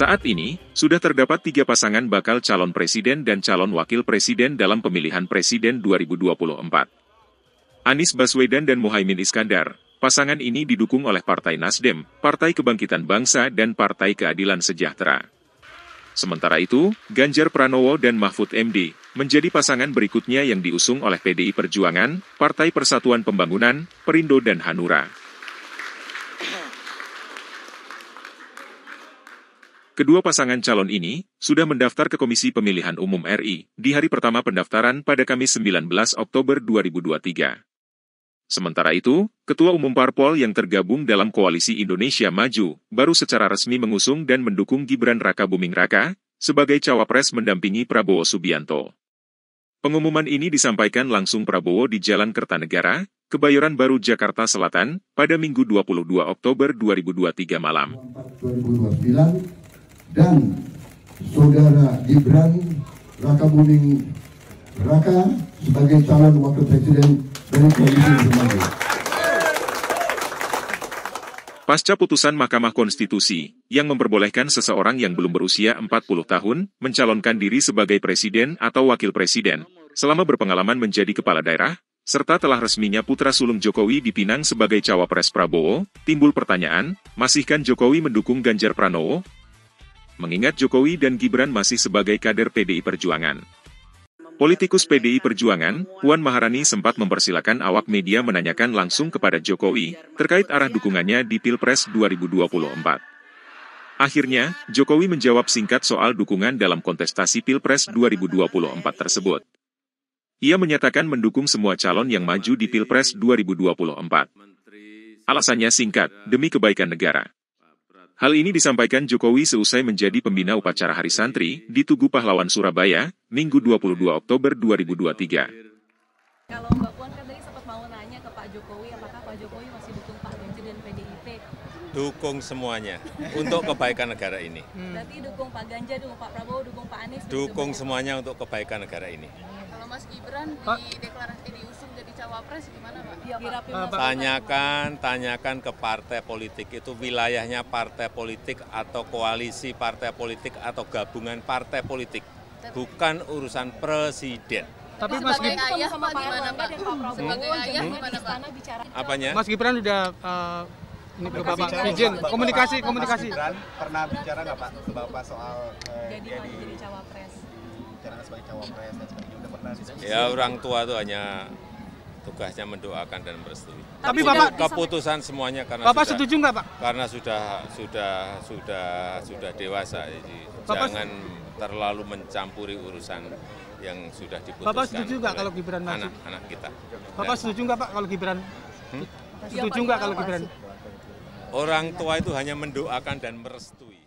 Saat ini, sudah terdapat tiga pasangan bakal calon presiden dan calon wakil presiden dalam pemilihan presiden 2024. Anies Baswedan dan Muhaimin Iskandar, pasangan ini didukung oleh Partai Nasdem, Partai Kebangkitan Bangsa dan Partai Keadilan Sejahtera. Sementara itu, Ganjar Pranowo dan Mahfud MD menjadi pasangan berikutnya yang diusung oleh PDI Perjuangan, Partai Persatuan Pembangunan, Perindo dan Hanura. Kedua pasangan calon ini sudah mendaftar ke Komisi Pemilihan Umum RI di hari pertama pendaftaran pada Kamis 19 Oktober 2023. Sementara itu, Ketua Umum Parpol yang tergabung dalam Koalisi Indonesia Maju, baru secara resmi mengusung dan mendukung Gibran Raka Buming Raka, sebagai cawapres mendampingi Prabowo Subianto. Pengumuman ini disampaikan langsung Prabowo di Jalan Kertanegara, Kebayoran Baru Jakarta Selatan, pada Minggu 22 Oktober 2023 malam. dan Saudara Gibran Raka Buming Raka sebagai calon wakil presiden Pasca putusan Mahkamah Konstitusi, yang memperbolehkan seseorang yang belum berusia 40 tahun, mencalonkan diri sebagai presiden atau wakil presiden, selama berpengalaman menjadi kepala daerah, serta telah resminya putra sulung Jokowi dipinang sebagai cawapres Prabowo, timbul pertanyaan, masihkan Jokowi mendukung Ganjar Pranowo? Mengingat Jokowi dan Gibran masih sebagai kader PDI Perjuangan. Politikus PDI Perjuangan, Puan Maharani sempat mempersilahkan awak media menanyakan langsung kepada Jokowi terkait arah dukungannya di Pilpres 2024. Akhirnya, Jokowi menjawab singkat soal dukungan dalam kontestasi Pilpres 2024 tersebut. Ia menyatakan mendukung semua calon yang maju di Pilpres 2024. Alasannya singkat, demi kebaikan negara. Hal ini disampaikan Jokowi seusai menjadi pembina upacara Hari Santri di Tugu Pahlawan Surabaya, Minggu 22 Oktober 2023. Kalau Mbak Puan kan tadi sempat mau nanya ke Pak Jokowi, apakah Pak Jokowi masih dukung Pak Ganjar dan PDIP? Dukung semuanya untuk kebaikan negara ini. Hmm. Berarti dukung Pak Ganjar, dukung Pak Prabowo, dukung Pak Anies? Dukung semuanya untuk kebaikan negara ini. Kalau Mas Gibran di deklarasi diusung cawapres gimana Pak? Ya, Pak. Eh, tanyakan, tanyakan ke partai politik itu wilayahnya partai politik atau koalisi partai politik atau gabungan partai politik. Bukan urusan presiden. Tapi Mas Gibran sama oh, gimana Pak? Sebagai ayah gimana Pak? Apanya? Mas Gibran sudah uh, ke Bapak izin komunikasi komunikasi. Gibran pernah bicara nggak Pak ke Bapak soal eh, jadi dia di, jadi cawapres? Bicara sebagai cawapres dan sebagainya udah pernah Ya orang tua tuh hanya tugasnya mendoakan dan merestui. Tapi Bapak keputusan semuanya karena Bapak sudah, setuju nggak Pak? Karena sudah sudah sudah sudah dewasa, jadi Bapak jangan terlalu mencampuri urusan yang sudah diputuskan. Bapak setuju enggak kalau Gibran maju? Anak-anak kita. Bapak dan, ya. setuju enggak, Pak kalau Gibran? Hmm? Setuju enggak kalau Gibran? Orang tua itu hanya mendoakan dan merestui.